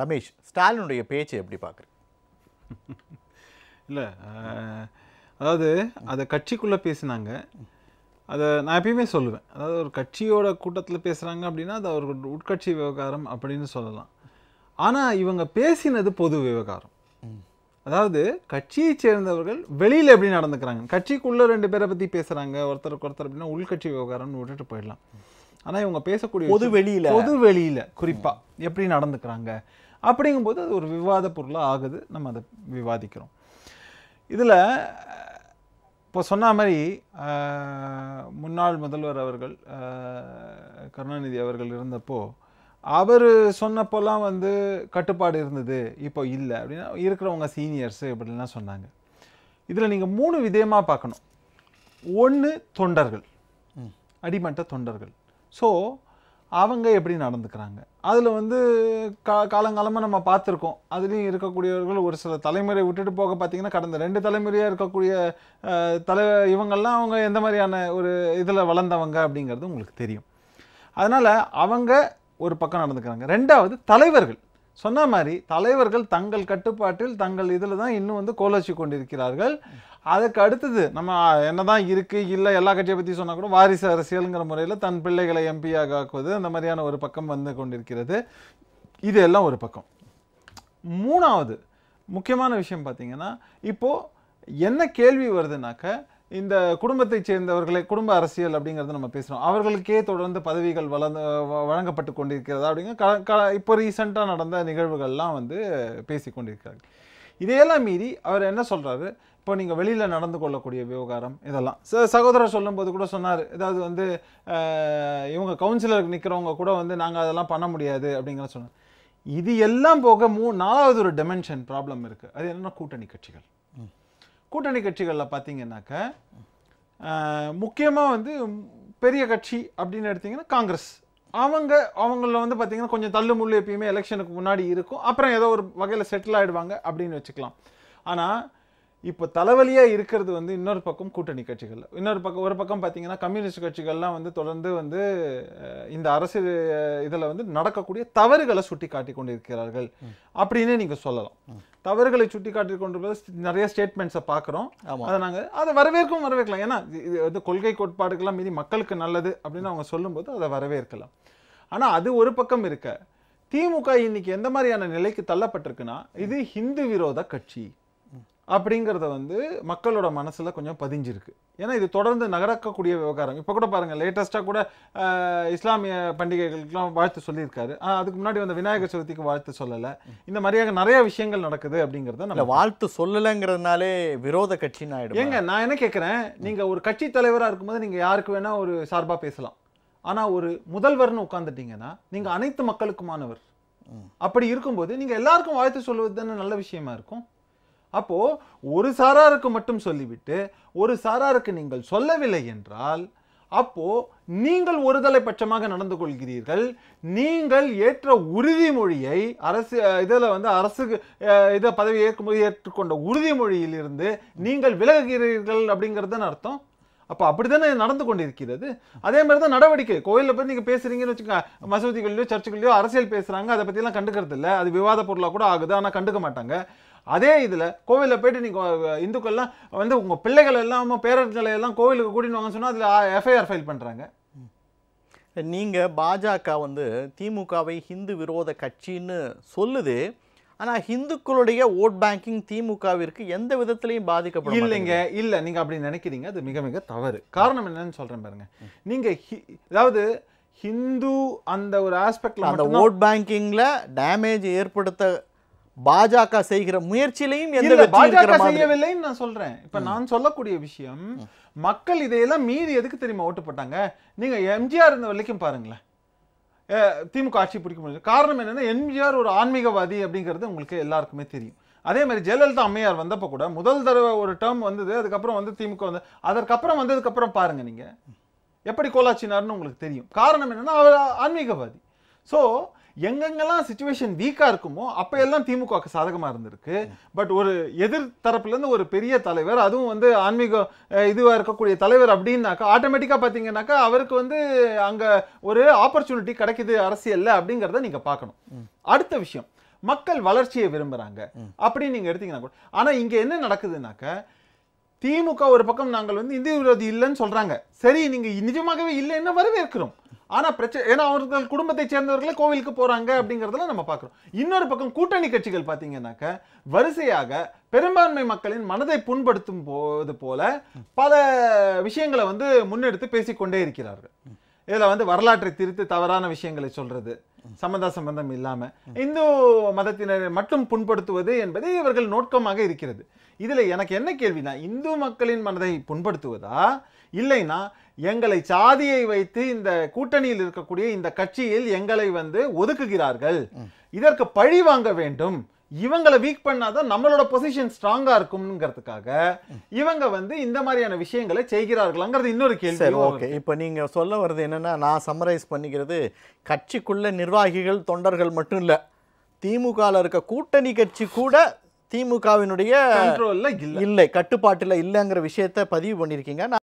ரமேஷ் ஸ்டாலினுடைய பேச்சை எப்படி பார்க்குறீங்க இல்லை அதாவது அதை கட்சிக்குள்ளே பேசினாங்க அதை நான் எப்பயுமே சொல்லுவேன் அதாவது ஒரு கட்சியோட கூட்டத்தில் பேசுகிறாங்க அப்படின்னா அது அவர்கள் உட்கட்சி விவகாரம் அப்படின்னு சொல்லலாம் ஆனால் இவங்க பேசினது பொது விவகாரம் அதாவது கட்சியை சேர்ந்தவர்கள் வெளியில் எப்படி நடந்துக்கிறாங்க கட்சிக்குள்ளே ரெண்டு பேரை பற்றி பேசுகிறாங்க ஒருத்தருக்கு ஒருத்தர் அப்படின்னா உள்கட்சி விவகாரம்னு விட்டுட்டு போயிடலாம் ஆனா இவங்க பேசக்கூடிய பொது வெளியில பொது வெளியில குறிப்பா எப்படி நடந்துக்கிறாங்க அப்படிங்கும்போது அது ஒரு விவாத பொருளாக ஆகுது நம்ம அதை விவாதிக்கிறோம் இதில் இப்போ சொன்ன மாதிரி முன்னாள் முதல்வர் அவர்கள் கருணாநிதி அவர்கள் இருந்தப்போ அவர் சொன்னப்போல்லாம் வந்து கட்டுப்பாடு இருந்தது இப்போ இல்லை அப்படின்னா இருக்கிறவங்க சீனியர்ஸு இப்படிலாம் சொன்னாங்க இதில் நீங்கள் மூணு விதயமாக பார்க்கணும் ஒன்று தொண்டர்கள் அடிமட்ட தொண்டர்கள் ஸோ அவங்க எப்படி நடந்துக்கிறாங்க அதில் வந்து கா காலங்காலமாக நம்ம பார்த்துருக்கோம் அதுலேயும் இருக்கக்கூடியவர்கள் ஒரு சில தலைமுறை விட்டுட்டு போக பார்த்திங்கன்னா கடந்த ரெண்டு தலைமுறையாக இருக்கக்கூடிய தலை இவங்கள்லாம் அவங்க எந்த மாதிரியான ஒரு இதில் வளர்ந்தவங்க அப்படிங்கிறது உங்களுக்கு தெரியும் அதனால் அவங்க ஒரு பக்கம் நடந்துக்கிறாங்க ரெண்டாவது தலைவர்கள் சொன்ன மாதிரி தலைவர்கள் தங்கள் கட்டுப்பாட்டில் தங்கள் இதில் தான் இன்னும் வந்து கோலோச்சி கொண்டிருக்கிறார்கள் அதுக்கு அடுத்தது நம்ம என்ன தான் இருக்குது இல்லை எல்லா கட்சியை பற்றி சொன்னால் கூட வாரிசு அரசியலுங்கிற முறையில் தன் பிள்ளைகளை எம்பியாக ஆக்குவது அந்த மாதிரியான ஒரு பக்கம் வந்து கொண்டிருக்கிறது இது எல்லாம் ஒரு பக்கம் மூணாவது முக்கியமான விஷயம் பார்த்திங்கன்னா இப்போது என்ன கேள்வி வருதுனாக்க இந்த குடும்பத்தை சேர்ந்தவர்களை குடும்ப அரசியல் அப்படிங்கிறது நம்ம பேசுகிறோம் அவர்களுக்கே தொடர்ந்து பதவிகள் வளர்ந்து வழங்கப்பட்டு கொண்டிருக்கிறதா அப்படிங்கிற இப்போ ரீசெண்டாக நடந்த நிகழ்வுகள்லாம் வந்து பேசி கொண்டிருக்கிறாங்க இதையெல்லாம் மீறி அவர் என்ன சொல்கிறாரு இப்போ நீங்கள் வெளியில் நடந்து கொள்ளக்கூடிய விவகாரம் இதெல்லாம் ச சகோதரர் சொல்லும்போது கூட சொன்னார் ஏதாவது வந்து இவங்க கவுன்சிலருக்கு நிற்கிறவங்க கூட வந்து நாங்கள் அதெல்லாம் பண்ண முடியாது அப்படிங்கிற சொன்னார் இது எல்லாம் போக மூ நாலாவது ஒரு டெமென்ஷன் ப்ராப்ளம் இருக்குது அது என்னென்னா கூட்டணி கட்சிகள் கூட்டணி கட்சிகளில் பார்த்தீங்கன்னாக்கா முக்கியமாக வந்து பெரிய கட்சி அப்படின்னு எடுத்திங்கன்னா காங்கிரஸ் அவங்க அவங்கள வந்து பார்த்திங்கன்னா கொஞ்சம் தள்ளு முள்ளு எப்பயுமே எலெக்ஷனுக்கு முன்னாடி இருக்கும் அப்புறம் ஏதோ ஒரு வகையில் செட்டில் ஆகிடுவாங்க அப்படின்னு வச்சுக்கலாம் ஆனால் இப்போ தலைவலியாக இருக்கிறது வந்து இன்னொரு பக்கம் கூட்டணி கட்சிகள் இன்னொரு பக்கம் ஒரு பக்கம் பார்த்தீங்கன்னா கம்யூனிஸ்ட் கட்சிகள்லாம் வந்து தொடர்ந்து வந்து இந்த அரசு இதில் வந்து நடக்கக்கூடிய தவறுகளை சுட்டி காட்டி கொண்டிருக்கிறார்கள் அப்படின்னு நீங்கள் சொல்லலாம் தவறுகளை சுட்டி காட்டி கொண்டு நிறைய ஸ்டேட்மெண்ட்ஸை பார்க்குறோம் அதை நாங்கள் அதை வரவேற்கவும் வரவேற்கலாம் ஏன்னா இது வந்து கொள்கை கோட்பாடுகள்லாம் மீறி மக்களுக்கு நல்லது அப்படின்னு அவங்க சொல்லும்போது அதை வரவேற்கலாம் ஆனால் அது ஒரு பக்கம் இருக்க திமுக இன்னைக்கு எந்த மாதிரியான நிலைக்கு தள்ளப்பட்டிருக்குன்னா இது ஹிந்து விரோத கட்சி அப்படிங்கிறத வந்து மக்களோட மனசில் கொஞ்சம் பதிஞ்சிருக்கு ஏன்னா இது தொடர்ந்து நகரக்கக்கூடிய விவகாரம் இப்போ கூட பாருங்கள் லேட்டஸ்ட்டாக கூட இஸ்லாமிய பண்டிகைகளுக்கெல்லாம் வாழ்த்து சொல்லியிருக்காரு அதுக்கு முன்னாடி வந்து விநாயகர் சதுர்த்திக்கு வாழ்த்து சொல்லலை இந்த மாதிரியாக நிறைய விஷயங்கள் நடக்குது அப்படிங்கிறத நம்ம வாழ்த்து சொல்லலைங்கிறதுனாலே விரோத கட்சின்னு ஆகிடும் ஏங்க நான் என்ன கேட்குறேன் நீங்கள் ஒரு கட்சி தலைவராக இருக்கும்போது நீங்கள் யாருக்கு வேணால் ஒரு சார்பாக பேசலாம் ஆனால் ஒரு முதல்வர்னு உட்காந்துட்டிங்கன்னா நீங்கள் அனைத்து மக்களுக்குமானவர் அப்படி இருக்கும்போது நீங்கள் எல்லாருக்கும் வாழ்த்து சொல்வது தானே நல்ல விஷயமா இருக்கும் அப்போது ஒரு சாராருக்கு மட்டும் சொல்லிவிட்டு ஒரு சாராருக்கு நீங்கள் சொல்லவில்லை என்றால் அப்போ நீங்கள் ஒருதலை பட்சமாக நடந்து கொள்கிறீர்கள் நீங்கள் ஏற்ற உறுதிமொழியை அரசு இதில் வந்து அரசு இதை பதவி ஏற்கும்போது ஏற்றுக்கொண்ட உறுதிமொழியிலிருந்து நீங்கள் விலகுகிறீர்கள் அப்படிங்கிறது தான் அர்த்தம் அப்போ அப்படி தானே நடந்து கொண்டிருக்கிறது அதே மாதிரி தான் நடவடிக்கை கோயிலில் போய் நீங்கள் பேசுகிறீங்கன்னு வச்சுக்கோங்க மசூதிகள்லையோ சர்ச்சுகள்லையோ அரசியல் பேசுகிறாங்க அதை பற்றிலாம் கண்டுக்கிறது இல்லை அது விவாத பொருளாக கூட ஆகுது ஆனால் கண்டுக்க மாட்டாங்க அதே இதில் கோவிலில் போயிட்டு நீங்கள் இந்துக்கள்லாம் வந்து உங்கள் பிள்ளைகள் எல்லாமே பேரர்களை எல்லாம் கோவிலுக்கு கூட்டின்னு வாங்கன்னு சொன்னால் அதில் எஃப்ஐஆர் ஃபைல் பண்ணுறாங்க நீங்கள் பாஜக வந்து திமுகவை ஹிந்து விரோத கட்சின்னு சொல்லுது ஆனால் ஹிந்துக்களுடைய ஓட் பேங்கிங் திமுகவிற்கு எந்த விதத்துலையும் பாதிக்கப்படும் இல்லைங்க இல்லை நீங்கள் அப்படி நினைக்கிறீங்க அது மிக மிக தவறு காரணம் என்னன்னு சொல்கிறேன் பாருங்க நீங்கள் அதாவது ஹிந்து அந்த ஒரு ஆஸ்பெக்டில் அந்த ஓட் பேங்கிங்கில் டேமேஜ் ஏற்படுத்த பாஜக செய்கிற முயற்சியிலையும் பாஜக செய்யவில்லைன்னு நான் சொல்றேன் இப்ப நான் சொல்லக்கூடிய விஷயம் மக்கள் இதையெல்லாம் மீறி எதுக்கு தெரியுமா ஓட்டு போட்டாங்க நீங்க எம்ஜிஆர் இருந்த வரைக்கும் பாருங்களேன் திமுக ஆட்சி பிடிக்க முடியும் காரணம் என்னன்னா எம்ஜிஆர் ஒரு ஆன்மீகவாதி அப்படிங்கிறது உங்களுக்கு எல்லாருக்குமே தெரியும் அதே மாதிரி ஜெயலலிதா அம்மையார் வந்தப்போ கூட முதல் தடவை ஒரு டேர்ம் வந்தது அதுக்கப்புறம் வந்து திமுக வந்து அதற்கப்புறம் வந்ததுக்கப்புறம் பாருங்க நீங்க எப்படி கோலாச்சினார்னு உங்களுக்கு தெரியும் காரணம் என்னன்னா அவர் ஆன்மீகவாதி ஸோ எங்கெங்கெல்லாம் சுச்சுவேஷன் வீக்காக இருக்குமோ அப்போ எல்லாம் திமுகவுக்கு சாதகமாக இருந்திருக்கு பட் ஒரு எதிர் தரப்புலேருந்து ஒரு பெரிய தலைவர் அதுவும் வந்து ஆன்மீக இதுவாக இருக்கக்கூடிய தலைவர் அப்படின்னாக்கா ஆட்டோமேட்டிக்காக பார்த்தீங்கன்னாக்கா அவருக்கு வந்து அங்கே ஒரு ஆப்பர்ச்சுனிட்டி கிடைக்குது அரசியலில் அப்படிங்கிறத நீங்கள் பார்க்கணும் அடுத்த விஷயம் மக்கள் வளர்ச்சியை விரும்புகிறாங்க அப்படின்னு நீங்கள் எடுத்தீங்கன்னா கூட ஆனால் இங்கே என்ன நடக்குதுனாக்க திமுக ஒரு பக்கம் நாங்கள் வந்து இந்திய விரோதி இல்லைன்னு சொல்கிறாங்க சரி நீங்கள் நிஜமாகவே இல்லைன்னா வரவேற்கிறோம் ஆனால் பிரச்சனை ஏன்னா அவர்கள் குடும்பத்தை சேர்ந்தவர்களே கோவிலுக்கு போகிறாங்க அப்படிங்கிறதுல நம்ம பார்க்குறோம் இன்னொரு பக்கம் கூட்டணி கட்சிகள் பார்த்தீங்கன்னாக்க வரிசையாக பெரும்பான்மை மக்களின் மனதை புண்படுத்தும் போது போல பல விஷயங்களை வந்து முன்னெடுத்து பேசிக்கொண்டே இருக்கிறார்கள் இதில் வந்து வரலாற்றை திருத்து தவறான விஷயங்களை சொல்றது சம்பந்த சம்பந்தம் இல்லாமல் இந்து மதத்தினரை மட்டும் புண்படுத்துவது என்பது இவர்கள் நோக்கமாக இருக்கிறது இதில் எனக்கு என்ன கேள்வினா இந்து மக்களின் மனதை புண்படுத்துவதா இல்லைனா எங்களை சாதியை வைத்து இந்த கூட்டணியில் இருக்கக்கூடிய இந்த கட்சியில் எங்களை வந்து ஒதுக்குகிறார்கள் இதற்கு பழி வாங்க வேண்டும் இவங்களை வீக் பண்ணாதான் நம்மளோட பொசிஷன் ஸ்ட்ராங்கா இருக்கும்ங்கிறதுக்காக இவங்க வந்து இந்த மாதிரியான விஷயங்களை செய்கிறார்களாங்கிறது இன்னொரு கேள்வி ஓகே இப்போ நீங்க சொல்ல வர்றது என்னன்னா நான் சம்மரைஸ் பண்ணிக்கிறது கட்சிக்குள்ள நிர்வாகிகள் தொண்டர்கள் மட்டும் இல்ல திமுக இருக்க கூட்டணி கட்சி கூட திமுகவினுடைய இல்லை கட்டுப்பாட்டில் இல்லைங்கிற விஷயத்த பதிவு பண்ணியிருக்கீங்க